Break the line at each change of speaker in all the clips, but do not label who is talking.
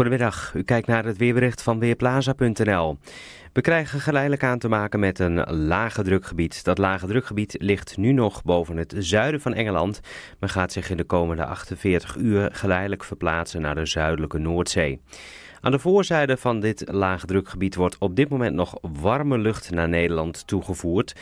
Goedemiddag, u kijkt naar het weerbericht van Weerplaza.nl. We krijgen geleidelijk aan te maken met een lage drukgebied. Dat lage drukgebied ligt nu nog boven het zuiden van Engeland, maar gaat zich in de komende 48 uur geleidelijk verplaatsen naar de zuidelijke Noordzee. Aan de voorzijde van dit laagdrukgebied wordt op dit moment nog warme lucht naar Nederland toegevoerd.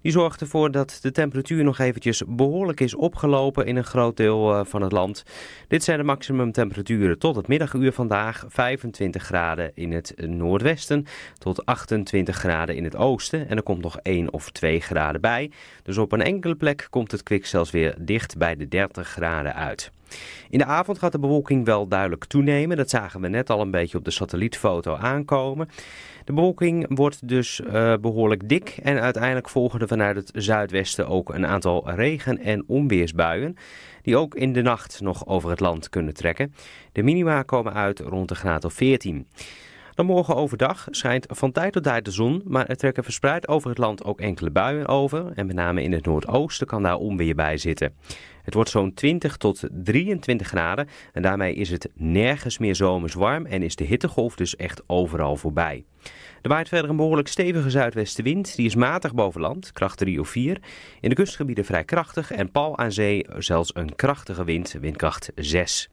Die zorgt ervoor dat de temperatuur nog eventjes behoorlijk is opgelopen in een groot deel eh, van het land. Dit zijn de maximumtemperaturen tot het middaguur vandaag. 25 graden in het noordwesten tot 28 graden in het oosten. En er komt nog 1 of 2 graden bij. Dus op een enkele plek komt het kwik zelfs weer dicht bij de 30 graden uit. In de avond gaat de bewolking wel duidelijk toenemen. Dat zagen we net al een beetje op de satellietfoto aankomen. De bewolking wordt dus eh, behoorlijk dik en uiteindelijk volgen er vanuit het zuidwesten ook een aantal regen- en onweersbuien, die ook in de nacht nog over het land kunnen trekken. De minima komen uit rond de graad of 14. Dan morgen overdag schijnt van tijd tot tijd de zon, maar er trekken verspreid over het land ook enkele buien over. En met name in het noordoosten kan daar onweer bij zitten. Het wordt zo'n 20 tot 23 graden en daarmee is het nergens meer zomers warm en is de hittegolf dus echt overal voorbij. Er waait verder een behoorlijk stevige zuidwestenwind. Die is matig boven land, kracht 3 of 4. In de kustgebieden vrij krachtig en pal aan zee zelfs een krachtige wind, windkracht 6.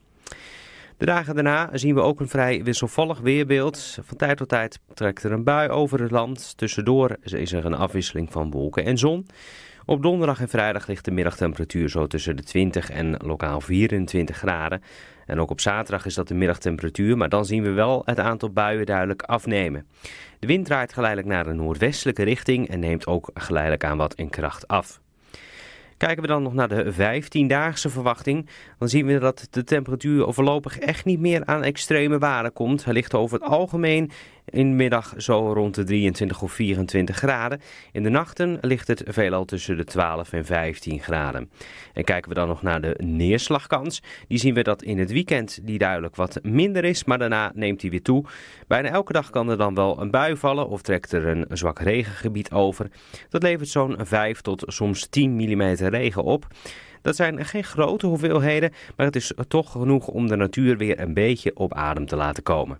De dagen daarna zien we ook een vrij wisselvallig weerbeeld. Van tijd tot tijd trekt er een bui over het land. Tussendoor is er een afwisseling van wolken en zon. Op donderdag en vrijdag ligt de middagtemperatuur zo tussen de 20 en lokaal 24 graden. En ook op zaterdag is dat de middagtemperatuur, maar dan zien we wel het aantal buien duidelijk afnemen. De wind draait geleidelijk naar een noordwestelijke richting en neemt ook geleidelijk aan wat in kracht af. Kijken we dan nog naar de 15-daagse verwachting, dan zien we dat de temperatuur voorlopig echt niet meer aan extreme waarden komt. Hij ligt over het algemeen in de middag zo rond de 23 of 24 graden. In de nachten ligt het veelal tussen de 12 en 15 graden. En kijken we dan nog naar de neerslagkans. Die zien we dat in het weekend die duidelijk wat minder is, maar daarna neemt die weer toe. Bijna elke dag kan er dan wel een bui vallen of trekt er een zwak regengebied over. Dat levert zo'n 5 tot soms 10 mm regen op. Dat zijn geen grote hoeveelheden, maar het is toch genoeg om de natuur weer een beetje op adem te laten komen.